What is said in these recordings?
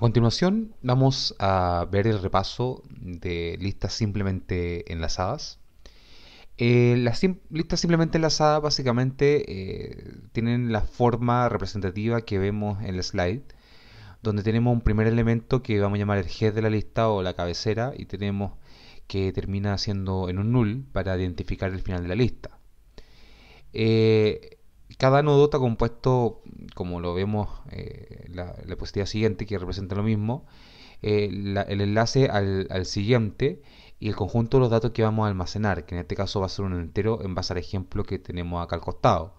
A continuación vamos a ver el repaso de listas simplemente enlazadas. Eh, las listas simplemente enlazadas básicamente eh, tienen la forma representativa que vemos en el slide, donde tenemos un primer elemento que vamos a llamar el head de la lista o la cabecera y tenemos que termina siendo en un null para identificar el final de la lista. Eh, cada nodo está compuesto, como lo vemos en eh, la, la siguiente, que representa lo mismo, eh, el enlace al, siguiente y el conjunto de los datos que vamos a almacenar, que en este caso va a ser un entero en base al ejemplo que tenemos acá al costado.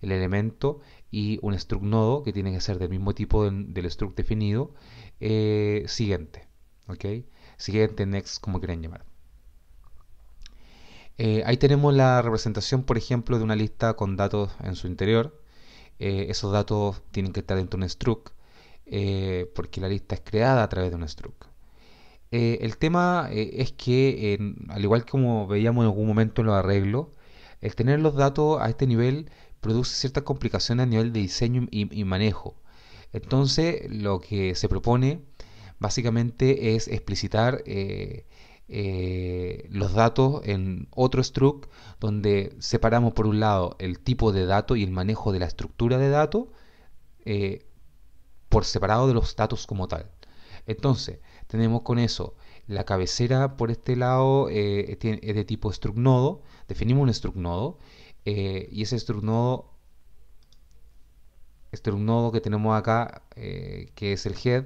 El elemento y un struct nodo que tiene que ser del mismo tipo del struct definido, eh, siguiente. ¿ok? Siguiente, next, como quieran llamar. Eh, ahí tenemos la representación, por ejemplo, de una lista con datos en su interior. Eh, esos datos tienen que estar dentro de un struct, eh, porque la lista es creada a través de un struct. el tema es que, al igual que como veíamos en algún momento en los arreglos, el tener los datos a este nivel produce ciertas complicaciones a nivel de diseño y manejo. Entonces, lo que se propone básicamente es explicitar eh, los datos en otro struct donde separamos por un lado el tipo de dato y el manejo de la estructura de datos eh, por separado de los datos como tal. Entonces, tenemos con eso la cabecera por este lado eh, es de tipo struct nodo, definimos un struct nodo y ese struct nodo, struct nodo que tenemos acá, que es el head,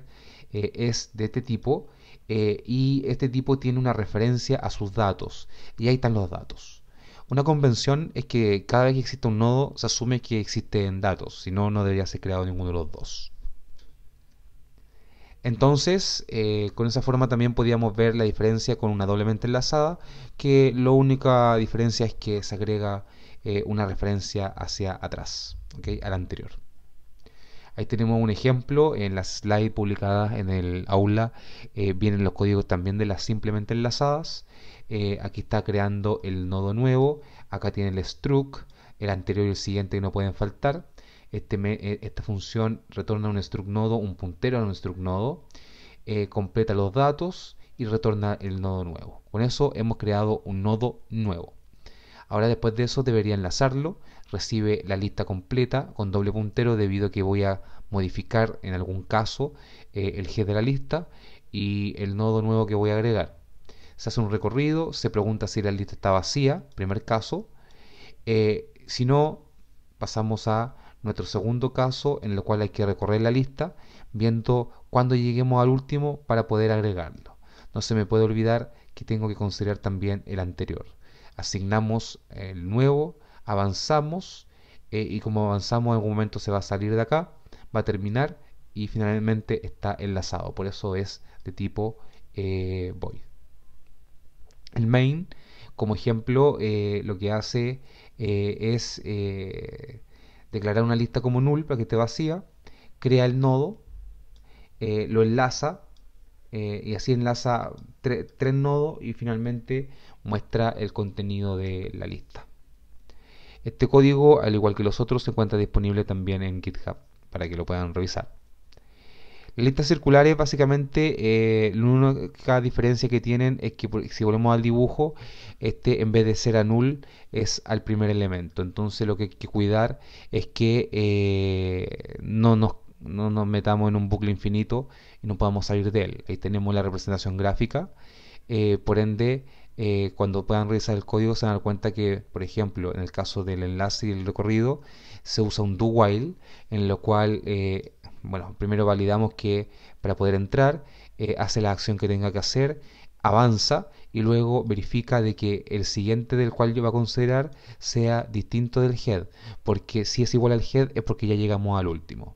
es de este tipo eh, y este tipo tiene una referencia a sus datos y ahí están los datos. Una convención es que cada vez que existe un nodo se asume que existen datos, si no, no debería ser creado ninguno de los dos. Entonces, eh, con esa forma también podíamos ver la diferencia con una doblemente enlazada, que la única diferencia es que se agrega eh, una referencia hacia atrás, ¿okay? a la anterior. Ahí tenemos un ejemplo en las slides publicadas en el aula. Eh, vienen los códigos también de las simplemente enlazadas. Eh, aquí está creando el nodo nuevo. Acá tiene el struct, el anterior y el siguiente que no pueden faltar. Este eh, esta función retorna un struct nodo, un puntero a un struct nodo. completa los datos y retorna el nodo nuevo. Con eso hemos creado un nodo nuevo. Ahora después de eso debería enlazarlo recibe la lista completa con doble puntero debido a que voy a modificar en algún caso eh, el G de la lista y el nodo nuevo que voy a agregar. Se hace un recorrido, se pregunta si la lista está vacía, primer caso. Eh, si no, pasamos a nuestro segundo caso en el cual hay que recorrer la lista viendo cuándo lleguemos al último para poder agregarlo. No se me puede olvidar que tengo que considerar también el anterior. Asignamos el nuevo avanzamos eh, y como avanzamos en algún momento se va a salir de acá, va a terminar y finalmente está enlazado, por eso es de tipo eh, void. El main, como ejemplo, eh, lo que hace es declarar una lista como null para que esté vacía, crea el nodo, lo enlaza y así enlaza tres nodos y finalmente muestra el contenido de la lista. Este código, al igual que los otros, se encuentra disponible también en GitHub para que lo puedan revisar. Las listas circulares, básicamente, eh, la única diferencia que tienen es que si volvemos al dibujo, este en vez de ser a null es al primer elemento. Entonces, lo que hay que cuidar es que eh, no, nos, metamos en un bucle infinito y no podamos salir de él. Ahí tenemos la representación gráfica. Eh, por ende, eh, cuando puedan revisar el código se dan cuenta que, por ejemplo, en el caso del enlace y el recorrido, se usa un do while, en lo cual, eh, bueno, primero validamos que para poder entrar, eh, hace la acción que tenga que hacer, avanza y luego verifica de que el siguiente del cual yo va a considerar sea distinto del head, porque si es igual al head es porque ya llegamos al último.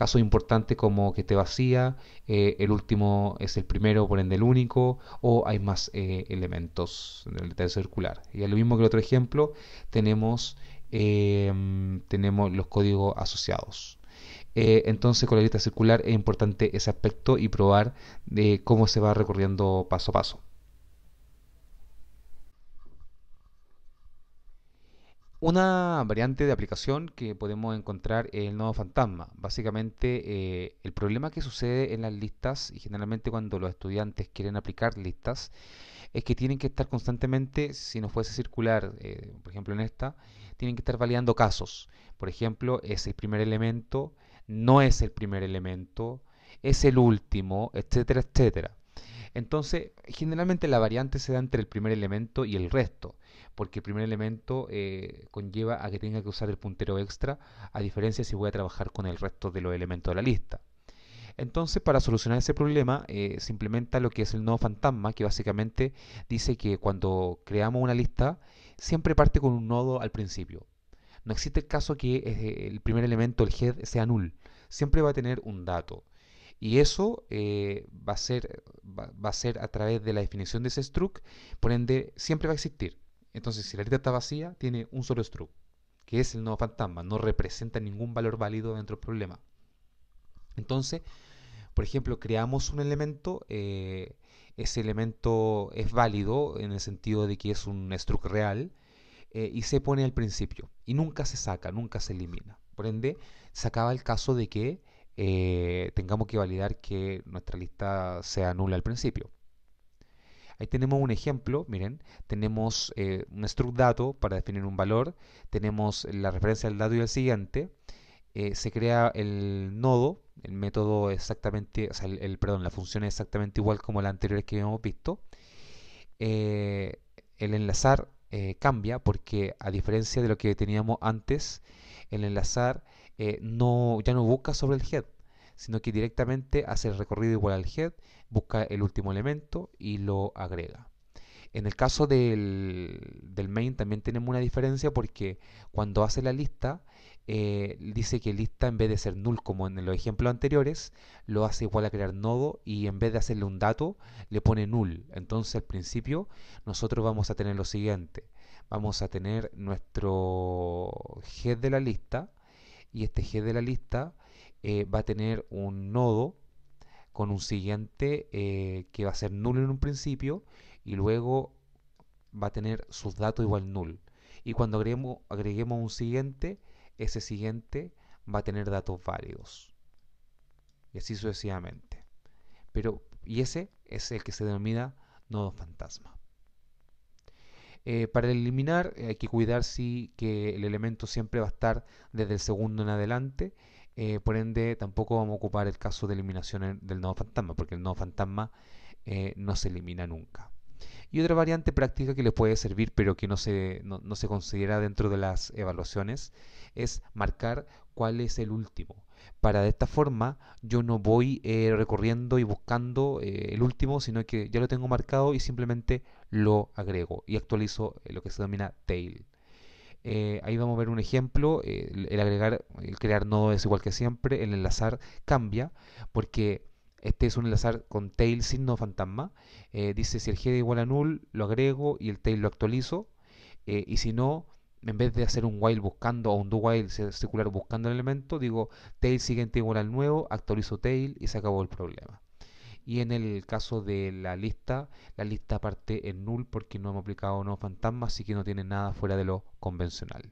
Caso importante como que te vacía, eh, el último es el primero, por ende el único, o hay más eh, elementos en la letra circular. Y es lo mismo que el otro ejemplo, tenemos, eh, tenemos los códigos asociados. entonces con la lista circular es importante ese aspecto y probar de cómo se va recorriendo paso a paso. Una variante de aplicación que podemos encontrar es el nodo fantasma. Básicamente, eh, el problema que sucede en las listas, y generalmente cuando los estudiantes quieren aplicar listas, es que tienen que estar constantemente, si no fuese circular, eh, por ejemplo en esta, tienen que estar validando casos. Por ejemplo, es el primer elemento, no es el primer elemento, es el último, etcétera, etcétera. Entonces, generalmente la variante se da entre el primer elemento y el resto porque el primer elemento eh, conlleva a que tenga que usar el puntero extra, a diferencia si voy a trabajar con el resto de los elementos de la lista. Entonces, para solucionar ese problema, eh, se implementa lo que es el nodo fantasma, que básicamente dice que cuando creamos una lista, siempre parte con un nodo al principio. No existe el caso que eh, el primer elemento, el head, sea null. Siempre va a tener un dato. Y eso va, a ser, va, a ser a través de la definición de ese struct, por ende, siempre va a existir. Entonces, si la lista está vacía, tiene un solo struct, que es el nuevo fantasma, no representa ningún valor válido dentro del problema. Entonces, por ejemplo, creamos un elemento, eh, ese elemento es válido en el sentido de que es un struct real eh, y se pone al principio y nunca se saca, nunca se elimina. Por ende, se acaba el caso de que eh, tengamos que validar que nuestra lista sea nula al principio. Ahí tenemos un ejemplo, miren, tenemos eh, un struct dato para definir un valor, tenemos la referencia del dato y al siguiente, eh, se crea el nodo, el método exactamente, el, perdón, la función es exactamente igual como la anterior que habíamos visto. Eh, el enlazar cambia porque a diferencia de lo que teníamos antes, el enlazar no, ya no busca sobre el head, sino que directamente hace el recorrido igual al head, busca el último elemento y lo agrega. En el caso del, main también tenemos una diferencia porque cuando hace la lista, eh, dice que lista en vez de ser null como en los ejemplos anteriores, lo hace igual a crear nodo y en vez de hacerle un dato, le pone null. Entonces al principio nosotros vamos a tener lo siguiente. Vamos a tener nuestro head de la lista y este head de la lista eh, va a tener un nodo con un siguiente eh, que va a ser nulo en un principio y luego va a tener sus datos igual null. Y cuando agreguemos, agreguemos un siguiente, ese siguiente va a tener datos válidos. Y así sucesivamente. Pero, y ese es el que se denomina nodo fantasma. Eh, para eliminar hay que cuidar si que el elemento siempre va a estar desde el segundo en adelante eh, por ende, tampoco vamos a ocupar el caso de eliminación del nodo fantasma, porque el nodo fantasma eh, no se elimina nunca. Y otra variante práctica que le puede servir, pero que no se, no, se considera dentro de las evaluaciones, es marcar cuál es el último. Para de esta forma yo no voy eh, recorriendo y buscando el último, sino que ya lo tengo marcado y simplemente lo agrego y actualizo lo que se denomina tail. Eh, ahí vamos a ver un ejemplo, el, agregar, el crear nodo es igual que siempre, el enlazar cambia, porque este es un enlazar con tail signo fantasma, eh, dice si el head igual a null, lo agrego y el tail lo actualizo, eh, y si no, en vez de hacer un while buscando o un do while circular buscando el elemento, digo tail siguiente igual al nuevo, actualizo tail y se acabó el problema. Y en el caso de la lista, la lista parte en null porque no hemos aplicado no fantasma, así que no tiene nada fuera de lo convencional.